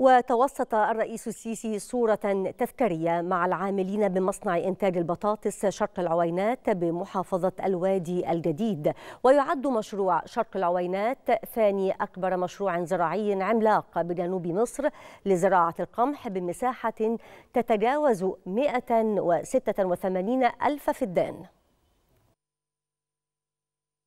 وتوسط الرئيس السيسي صورة تذكارية مع العاملين بمصنع إنتاج البطاطس شرق العوينات بمحافظة الوادي الجديد ويعد مشروع شرق العوينات ثاني أكبر مشروع زراعي عملاق بجنوب مصر لزراعة القمح بمساحة تتجاوز 186 ألف فدان